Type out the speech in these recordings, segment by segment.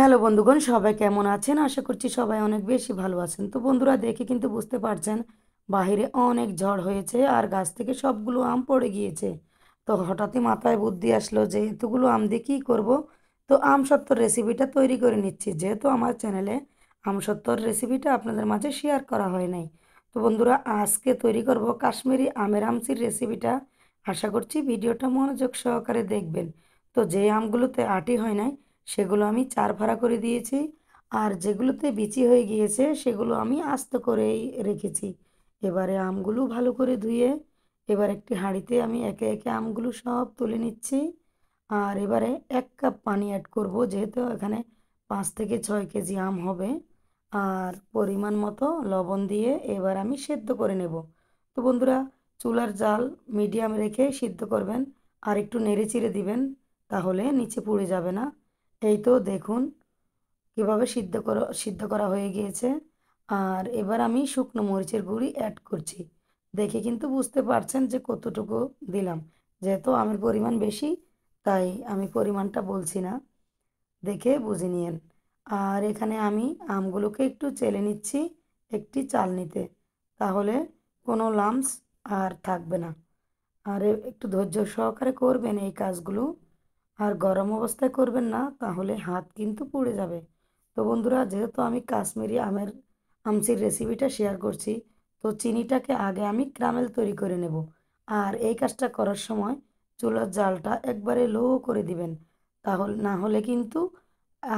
hello বন্ধুগণ সবাই কেমন আছেন আশা করছি সবাই অনেক বেশি ভালো আছেন তো বন্ধুরা দেখে কিন্তু বুঝতে পারছেন বাহিরে অনেক ঝড় হয়েছে আর গাছ থেকে সবগুলো আম পড়ে গিয়েছে তো হঠাৎই মাথায় বুদ্ধি আসলো যে এতগুলো আম দিয়ে কী করবো তো আম সত্তর রেসিপিটা তৈরি করে নিচ্ছি যেহেতু আমার চ্যানেলে আম সত্তর রেসিপিটা আপনাদের মাঝে শেয়ার করা হয় নাই তো বন্ধুরা আজকে তৈরি করব কাশ্মীরি আমের আমসির রেসিপিটা আশা করছি ভিডিওটা মনোযোগ সহকারে দেখবেন তো যে আমগুলোতে আটি হয় নাই সেগুলো আমি চার ভাড়া করে দিয়েছি আর যেগুলোতে বিচি হয়ে গিয়েছে সেগুলো আমি আস্ত করেই রেখেছি এবারে আমগুলো ভালো করে ধুয়ে এবার একটি হাঁড়িতে আমি একে একে আমগুলো সব তুলে নিচ্ছি আর এবারে এক কাপ পানি অ্যাড করব যেহেতু এখানে পাঁচ থেকে ছয় কেজি আম হবে আর পরিমাণ মতো লবণ দিয়ে এবার আমি সেদ্ধ করে নেব তো বন্ধুরা চুলার জাল মিডিয়াম রেখে সিদ্ধ করবেন আর একটু নেড়ে চিড়ে দিবেন তাহলে নিচে পুড়ে যাবে না এই তো দেখুন কীভাবে সিদ্ধ করা সিদ্ধ করা হয়ে গিয়েছে আর এবার আমি শুকনো মরিচের গুঁড়ি অ্যাড করছি দেখে কিন্তু বুঝতে পারছেন যে কতটুকু দিলাম যেহেতু আমের পরিমাণ বেশি তাই আমি পরিমাণটা বলছি না দেখে বুঝে নিয়েন আর এখানে আমি আমগুলোকে একটু চেলে নিচ্ছি একটি চালনিতে তাহলে কোনো লামস আর থাকবে না আর একটু ধৈর্য সহকারে করবেন এই কাজগুলো আর গরম অবস্থায় করবেন না তাহলে হাত কিন্তু পুড়ে যাবে তো বন্ধুরা যেহেতু আমি কাশ্মীরি আমের আমসির রেসিপিটা শেয়ার করছি তো চিনিটাকে আগে আমি ক্রামেল তৈরি করে নেব আর এই কাজটা করার সময় চুলার জালটা একবারে লো করে দিবেন তাহলে না হলে কিন্তু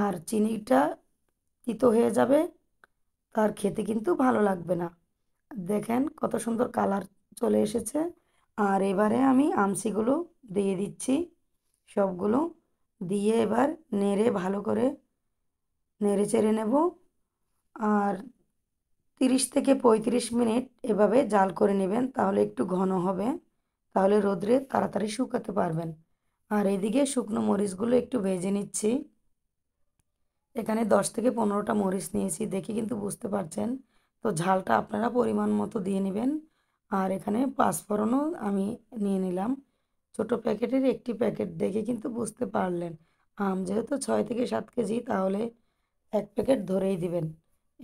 আর চিনিটা তিতো হয়ে যাবে তার খেতে কিন্তু ভালো লাগবে না দেখেন কত সুন্দর কালার চলে এসেছে আর এবারে আমি আমসিগুলো দিয়ে দিচ্ছি সবগুলো দিয়ে এবার নেড়ে ভালো করে নেড়ে চেড়ে নেব আর তিরিশ থেকে পঁয়ত্রিশ মিনিট এভাবে জাল করে নেবেন তাহলে একটু ঘন হবে তাহলে রোদ্রে তাড়াতাড়ি শুকাতে পারবেন আর এদিকে শুকনো মরিচগুলো একটু ভেজে নিচ্ছি এখানে দশ থেকে পনেরোটা মরিচ নিয়েছি দেখে কিন্তু বুঝতে পারছেন তো ঝালটা আপনারা পরিমাণ মতো দিয়ে নেবেন আর এখানে পাঁচফোড়নও আমি নিয়ে নিলাম ছোট প্যাকেটের একটি প্যাকেট দেখে কিন্তু বুঝতে পারলেন আম যেহেতু ছয় থেকে সাত কেজি তাহলে এক প্যাকেট ধরেই দিবেন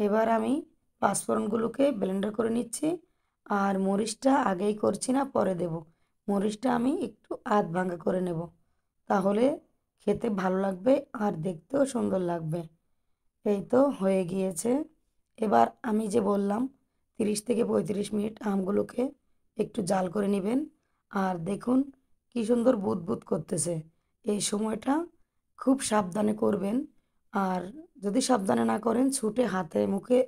এবার আমি পাঁচফোড়নগুলোকে ব্লেন্ডার করে নিচ্ছি আর মরিচটা আগেই করছি না পরে দেব মরিচটা আমি একটু আধ ভাঙা করে নেব তাহলে খেতে ভালো লাগবে আর দেখতেও সুন্দর লাগবে এই তো হয়ে গিয়েছে এবার আমি যে বললাম তিরিশ থেকে পঁয়ত্রিশ মিনিট আমগুলোকে একটু জাল করে নেবেন আর দেখুন কি সুন্দর বুদবুদ করতেছে এই সময়টা খুব সাবধানে করবেন আর যদি সাবধানে না করেন ছুটে হাতে মুখে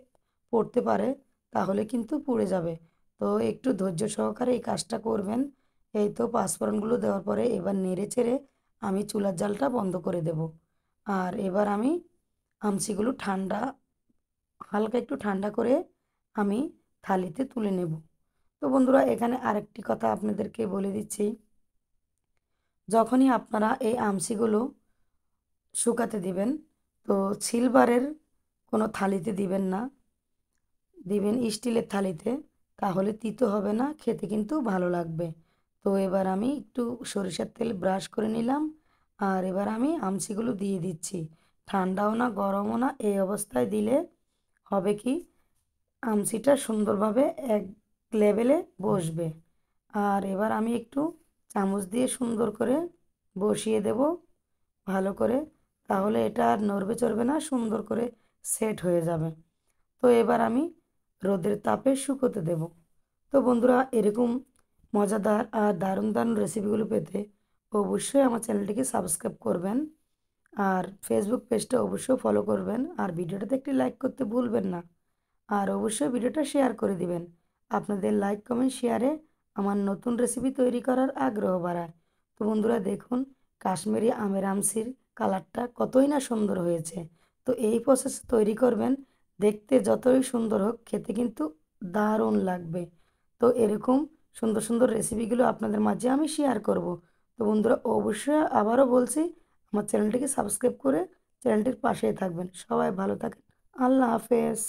পড়তে পারে তাহলে কিন্তু পড়ে যাবে তো একটু ধৈর্য সহকারে এই কাজটা করবেন এই তো পাঁচফোড়নগুলো দেওয়ার পরে এবার নেড়ে চেড়ে আমি চুলার জালটা বন্ধ করে দেব আর এবার আমি আমসিগুলো ঠান্ডা হালকা একটু ঠান্ডা করে আমি থালিতে তুলে নেব তো বন্ধুরা এখানে আরেকটি কথা আপনাদেরকে বলে দিচ্ছি যখনই আপনারা এই আমসিগুলো শুকাতে দিবেন তো সিলভারের কোনো থালিতে দিবেন না দিবেন স্টিলের থালিতে তাহলে তিতো হবে না খেতে কিন্তু ভালো লাগবে তো এবার আমি একটু সরিষার তেল ব্রাশ করে নিলাম আর এবার আমি আমসিগুলো দিয়ে দিচ্ছি ঠান্ডাও না গরমও না এই অবস্থায় দিলে হবে কি আমসিটা সুন্দরভাবে এক লেভেলে বসবে আর এবার আমি একটু চামচ দিয়ে সুন্দর করে বসিয়ে দেব ভালো করে তাহলে এটা আর নড়বে চড়বে না সুন্দর করে সেট হয়ে যাবে তো এবার আমি রোদের তাপে শুকোতে দেব তো বন্ধুরা এরকম মজাদার আর দারুণ দারুণ রেসিপিগুলো পেতে অবশ্যই আমার চ্যানেলটিকে সাবস্ক্রাইব করবেন আর ফেসবুক পেজটা অবশ্যই ফলো করবেন আর ভিডিওটাতে একটি লাইক করতে ভুলবেন না আর অবশ্যই ভিডিওটা শেয়ার করে দিবেন আপনাদের লাইক কমেন্ট শেয়ারে আমার নতুন রেসিপি তৈরি করার আগ্রহ বাড়ায় তো বন্ধুরা দেখুন কাশ্মীরি আমের আমসির কালারটা কতই না সুন্দর হয়েছে তো এই প্রসেস তৈরি করবেন দেখতে যতই সুন্দর হোক খেতে কিন্তু দারুণ লাগবে তো এরকম সুন্দর সুন্দর রেসিপিগুলো আপনাদের মাঝে আমি শেয়ার করব তো বন্ধুরা অবশ্যই আবারও বলছি আমার চ্যানেলটিকে সাবস্ক্রাইব করে চ্যানেলটির পাশেই থাকবেন সবাই ভালো থাকেন আল্লাহ হাফেজ